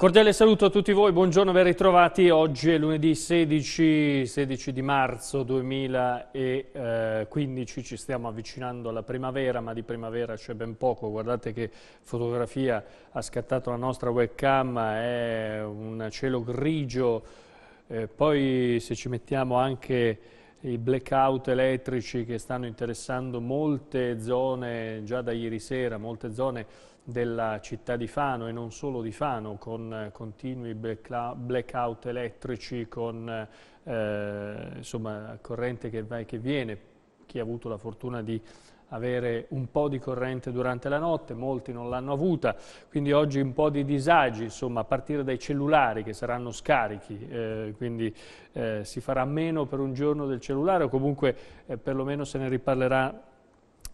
Un cordiale saluto a tutti voi, buongiorno, ben ritrovati. Oggi è lunedì 16, 16 di marzo 2015, ci stiamo avvicinando alla primavera, ma di primavera c'è ben poco. Guardate che fotografia ha scattato la nostra webcam, è un cielo grigio, eh, poi se ci mettiamo anche i blackout elettrici che stanno interessando molte zone, già da ieri sera, molte zone della città di Fano e non solo di Fano, con eh, continui blackout elettrici, con eh, insomma, corrente che va e che viene. Chi ha avuto la fortuna di avere un po' di corrente durante la notte, molti non l'hanno avuta, quindi oggi un po' di disagi, insomma, a partire dai cellulari che saranno scarichi, eh, quindi eh, si farà meno per un giorno del cellulare o comunque eh, perlomeno se ne riparlerà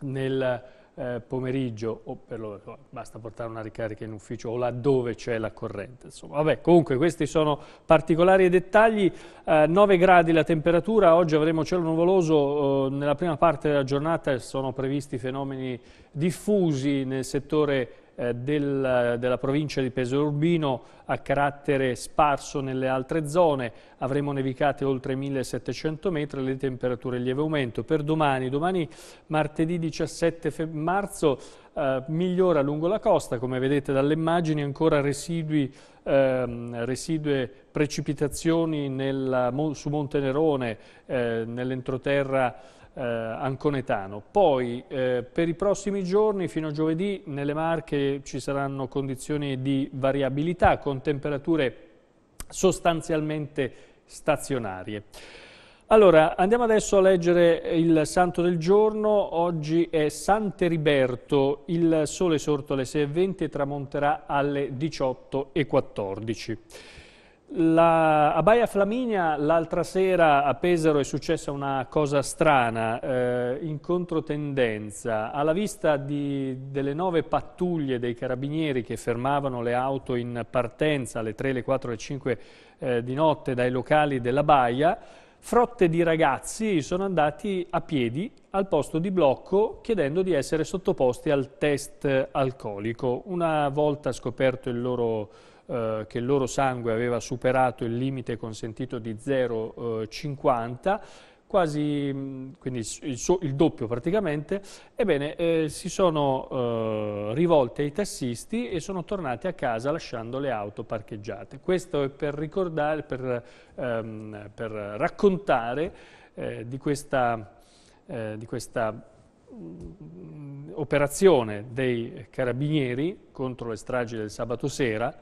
nel eh, pomeriggio o per loro basta portare una ricarica in ufficio o laddove c'è la corrente. Insomma, vabbè, comunque questi sono particolari e dettagli. Eh, 9 gradi la temperatura, oggi avremo cielo nuvoloso, eh, nella prima parte della giornata sono previsti fenomeni diffusi nel settore eh, del, della provincia di Pesaro Urbino a carattere sparso nelle altre zone, avremo nevicate oltre 1700 metri, le temperature in lieve aumento. Per domani, domani martedì 17 marzo eh, migliora lungo la costa, come vedete dalle immagini ancora residui Ehm, residue precipitazioni nel, su Montenerone, eh, nell'entroterra eh, anconetano. Poi eh, per i prossimi giorni, fino a giovedì, nelle Marche ci saranno condizioni di variabilità con temperature sostanzialmente stazionarie. Allora, andiamo adesso a leggere il santo del giorno. Oggi è Sant'Eriberto, il sole sorto alle 6.20 e tramonterà alle 18.14. La, a Baia Flaminia l'altra sera a Pesaro è successa una cosa strana, eh, in controtendenza. Alla vista di, delle nove pattuglie dei carabinieri che fermavano le auto in partenza alle 3, le 4, le 5 eh, di notte dai locali della Baia, frotte di ragazzi sono andati a piedi al posto di blocco chiedendo di essere sottoposti al test alcolico. Una volta scoperto il loro eh, che il loro sangue aveva superato il limite consentito di 0,50 eh, quasi mm, quindi il, so, il, doppio praticamente, ebbene eh, si sono eh, rivolte ai tassisti e sono tornati a casa lasciando le auto parcheggiate. Questo è per, ricordare, per, ehm, per raccontare eh, di questa, eh, di questa mm, operazione dei carabinieri contro le stragi del sabato sera,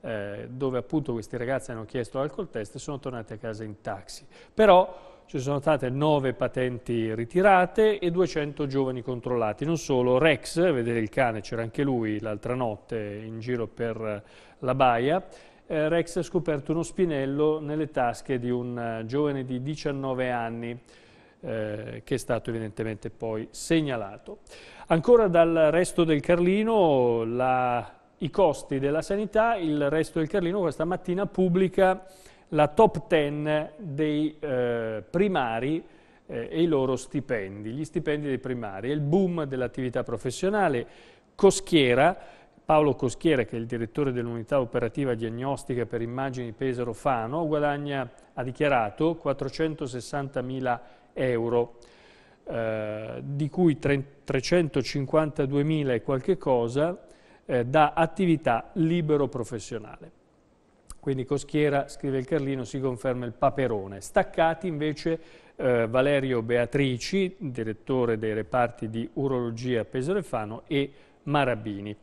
eh, dove appunto questi ragazzi hanno chiesto l'alcol test e sono tornati a casa in taxi. Però ci sono state nove patenti ritirate e 200 giovani controllati. Non solo, Rex, vedere il cane, c'era anche lui l'altra notte in giro per la baia, eh, Rex ha scoperto uno spinello nelle tasche di un eh, giovane di 19 anni eh, che è stato evidentemente poi segnalato. Ancora dal resto del Carlino la i costi della sanità, il resto del Carlino questa mattina pubblica la top 10 dei eh, primari eh, e i loro stipendi, gli stipendi dei primari, il boom dell'attività professionale, Coschiera, Paolo Coschiera che è il direttore dell'unità operativa diagnostica per immagini Pesaro Fano, guadagna, ha dichiarato 460.000 euro. Eh, di cui 352.000 e qualche cosa eh, da attività libero-professionale. Quindi Coschiera, scrive il Carlino, si conferma il paperone. Staccati invece eh, Valerio Beatrici, direttore dei reparti di urologia a Pesorefano, e Marabini.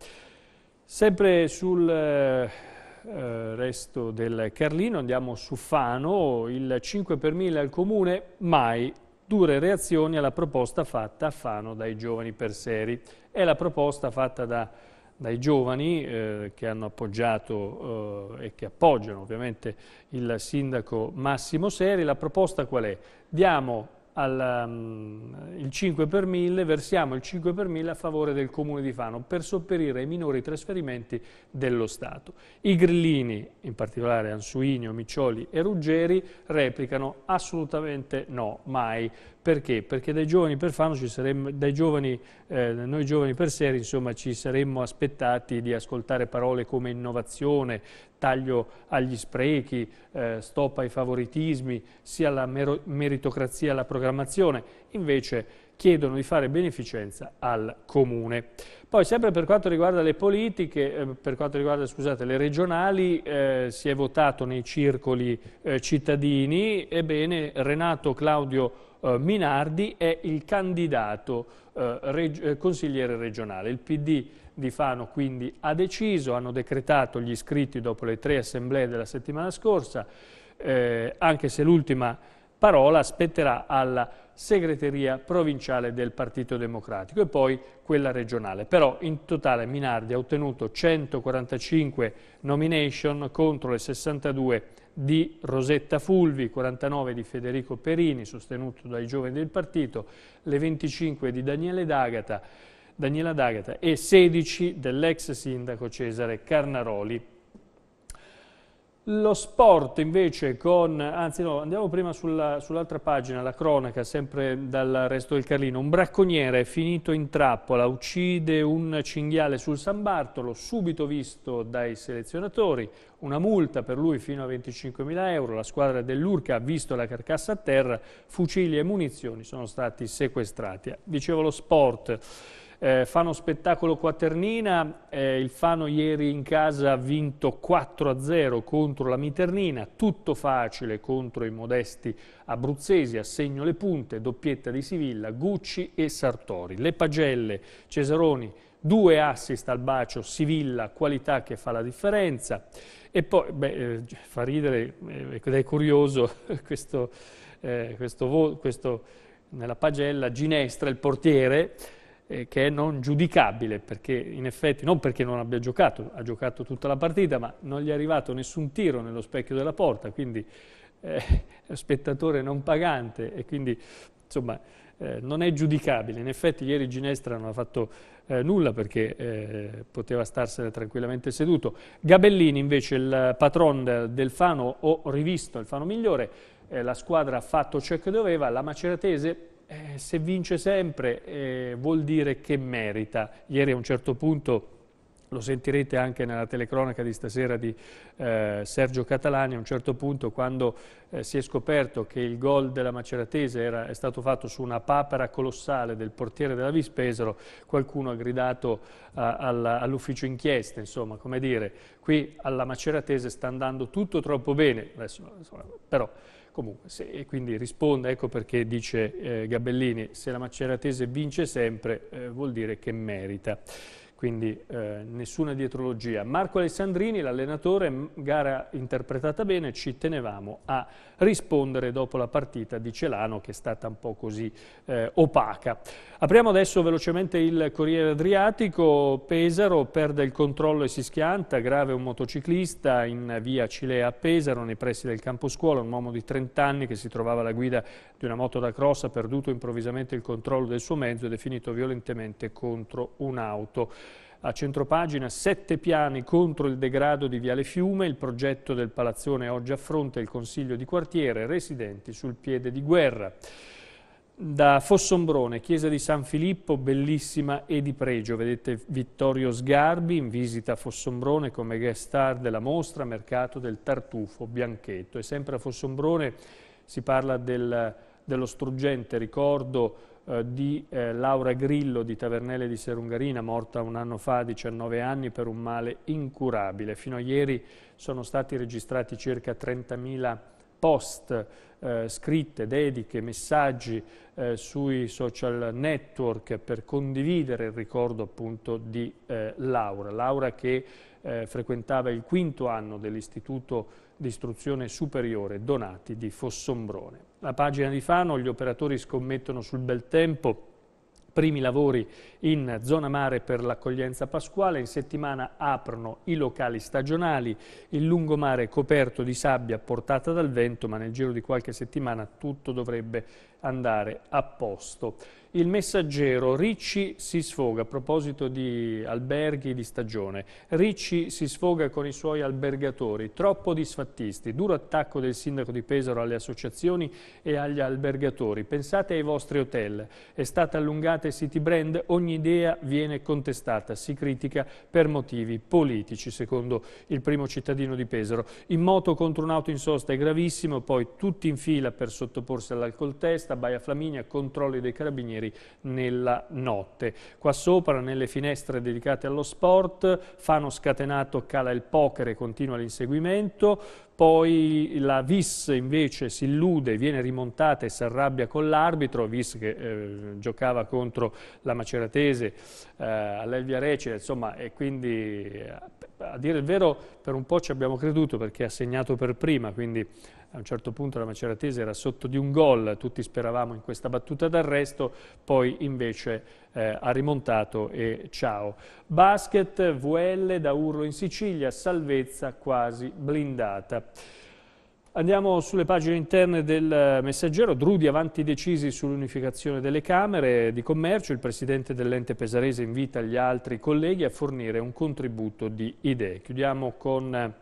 Sempre sul eh, eh, resto del Carlino andiamo su Fano, il 5 per 1000 al comune, mai dure reazioni alla proposta fatta a Fano dai giovani per seri. È la proposta fatta da dai giovani eh, che hanno appoggiato eh, e che appoggiano ovviamente il sindaco Massimo Seri. La proposta qual è? Diamo al, um, il 5 per 1000, versiamo il 5 per 1000 a favore del Comune di Fano per sopperire ai minori trasferimenti dello Stato. I grillini, in particolare Ansuinio, Miccioli e Ruggeri, replicano assolutamente no, mai. Perché? Perché dai giovani per Fano, saremmo, dai giovani, eh, noi giovani per Seri, insomma, ci saremmo aspettati di ascoltare parole come innovazione, taglio agli sprechi, eh, stop ai favoritismi, sia alla meritocrazia e alla programmazione. Invece chiedono di fare beneficenza al comune. Poi sempre per quanto riguarda le politiche, eh, per quanto riguarda scusate, le regionali, eh, si è votato nei circoli eh, cittadini, ebbene Renato Claudio eh, Minardi è il candidato eh, reg eh, consigliere regionale. Il PD di Fano quindi ha deciso, hanno decretato gli iscritti dopo le tre assemblee della settimana scorsa, anche se l'ultima parola spetterà alla segreteria provinciale del Partito Democratico e poi quella regionale. Però in totale Minardi ha ottenuto 145 nomination contro le 62 di Rosetta Fulvi, 49 di Federico Perini, sostenuto dai giovani del partito, le 25 di Daniele D'Agata, Daniela D'Agata e 16 dell'ex sindaco Cesare Carnaroli lo sport invece con, anzi no, andiamo prima sull'altra sull pagina, la cronaca, sempre dal resto del Carlino. Un bracconiere è finito in trappola, uccide un cinghiale sul San Bartolo, subito visto dai selezionatori, una multa per lui fino a 25.000 euro, la squadra dell'Urca ha visto la carcassa a terra, fucili e munizioni sono stati sequestrati. Dicevo lo sport eh, Fano Spettacolo Quaternina, eh, il Fano ieri in casa ha vinto 4-0 contro la Miternina, tutto facile contro i modesti abruzzesi, assegno le punte, doppietta di Sivilla, Gucci e Sartori. Le pagelle, Cesaroni, due assist al bacio, Sivilla, qualità che fa la differenza. E poi, beh, eh, fa ridere, eh, ed è curioso, questo, eh, questo, questo, nella pagella, Ginestra, il portiere, eh, che è non giudicabile, perché in effetti non perché non abbia giocato, ha giocato tutta la partita, ma non gli è arrivato nessun tiro nello specchio della porta, quindi eh, spettatore non pagante e quindi insomma eh, non è giudicabile. In effetti ieri Ginestra non ha fatto eh, nulla perché eh, poteva starsene tranquillamente seduto. Gabellini invece il patron del Fano ho rivisto il Fano migliore, eh, la squadra ha fatto ciò che doveva, la Maceratese eh, se vince sempre eh, vuol dire che merita. Ieri a un certo punto lo sentirete anche nella telecronaca di stasera di eh, Sergio Catalani, a un certo punto quando eh, si è scoperto che il gol della Maceratese era, è stato fatto su una papera colossale del portiere della Vispesero, qualcuno ha gridato eh, all'ufficio inchiesta, insomma, come dire, qui alla Maceratese sta andando tutto troppo bene, Adesso, insomma, però... Comunque, se, quindi risponde, ecco perché dice eh, Gabellini, se la Maceratese vince sempre eh, vuol dire che merita quindi eh, nessuna dietrologia. Marco Alessandrini, l'allenatore, gara interpretata bene, ci tenevamo a rispondere dopo la partita di Celano che è stata un po' così eh, opaca. Apriamo adesso velocemente il Corriere Adriatico, Pesaro perde il controllo e si schianta, grave un motociclista in via Cilea a Pesaro nei pressi del campo scuola, un uomo di 30 anni che si trovava alla guida di una moto da cross ha perduto improvvisamente il controllo del suo mezzo ed è finito violentemente contro un'auto. A centropagina sette piani contro il degrado di Viale Fiume, il progetto del palazzone oggi affronta il Consiglio di quartiere, residenti sul piede di guerra. Da Fossombrone, chiesa di San Filippo, bellissima e di pregio. Vedete Vittorio Sgarbi in visita a Fossombrone come guest star della mostra Mercato del Tartufo Bianchetto. E sempre a Fossombrone si parla del, dello struggente ricordo eh, di eh, Laura Grillo di Tavernelle di Serungarina, morta un anno fa, a 19 anni, per un male incurabile. Fino a ieri sono stati registrati circa 30.000 post eh, scritte, dediche, messaggi eh, sui social network per condividere il ricordo appunto di eh, Laura. Laura che eh, frequentava il quinto anno dell'Istituto di Istruzione Superiore Donati di Fossombrone. La pagina di Fano, gli operatori scommettono sul bel tempo primi lavori in zona mare per l'accoglienza pasquale, in settimana aprono i locali stagionali, il lungomare coperto di sabbia portata dal vento, ma nel giro di qualche settimana tutto dovrebbe andare a posto. Il messaggero Ricci si sfoga, a proposito di alberghi di stagione, Ricci si sfoga con i suoi albergatori, troppo disfattisti, duro attacco del sindaco di Pesaro alle associazioni e agli albergatori, pensate ai vostri hotel, è stata allungata il city brand, ogni idea viene contestata, si critica per motivi politici, secondo il primo cittadino di Pesaro. In moto contro un'auto in sosta è gravissimo, poi tutti in fila per sottoporsi all'alcol test, Trieste, Baia Flaminia, controlli dei carabinieri nella notte. Qua sopra, nelle finestre dedicate allo sport, Fano scatenato cala il poker e continua l'inseguimento, poi la Vis invece si illude, viene rimontata e si arrabbia con l'arbitro, Vis che eh, giocava contro la Maceratese eh, all'Elvia Recile, insomma, e quindi eh, a dire il vero per un po' ci abbiamo creduto perché ha segnato per prima, quindi a un certo punto la Maceratese era sotto di un gol, tutti speravamo in questa battuta d'arresto, poi invece eh, ha rimontato e ciao. Basket, VL da urlo in Sicilia, salvezza quasi blindata. Andiamo sulle pagine interne del eh, messaggero. Drudi avanti decisi sull'unificazione delle Camere di Commercio. Il presidente dell'ente pesarese invita gli altri colleghi a fornire un contributo di idee. Chiudiamo con eh,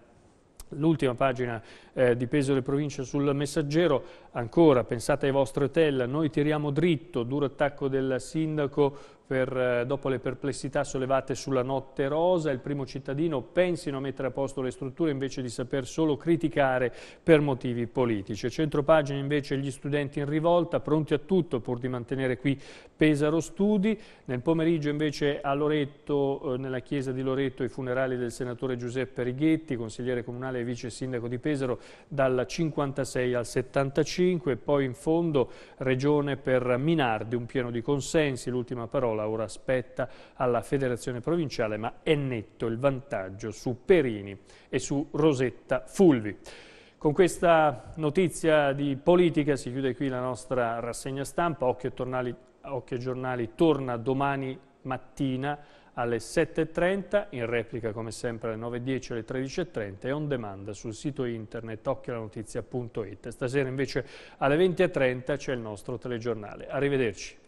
l'ultima pagina eh, di peso delle province sul messaggero. Ancora, pensate ai vostri hotel, noi tiriamo dritto, duro attacco del sindaco per, eh, dopo le perplessità sollevate sulla notte rosa, il primo cittadino pensino a mettere a posto le strutture invece di saper solo criticare per motivi politici. Centropagina invece gli studenti in rivolta, pronti a tutto pur di mantenere qui Pesaro Studi. Nel pomeriggio invece a Loretto, eh, nella chiesa di Loretto, i funerali del senatore Giuseppe Righetti, consigliere comunale e vice sindaco di Pesaro, dal 56 al 75. Poi in fondo Regione per Minardi, un pieno di consensi, l'ultima parola Scuola, ora aspetta alla federazione provinciale, ma è netto il vantaggio su Perini e su Rosetta Fulvi. Con questa notizia di politica si chiude qui la nostra rassegna stampa. Occhio, tornali, Occhio Giornali torna domani mattina alle 7.30, in replica come sempre alle 9.10 alle 13.30 e on demand sul sito internet occhialanotizia.it. Stasera invece alle 20.30 c'è il nostro telegiornale. Arrivederci.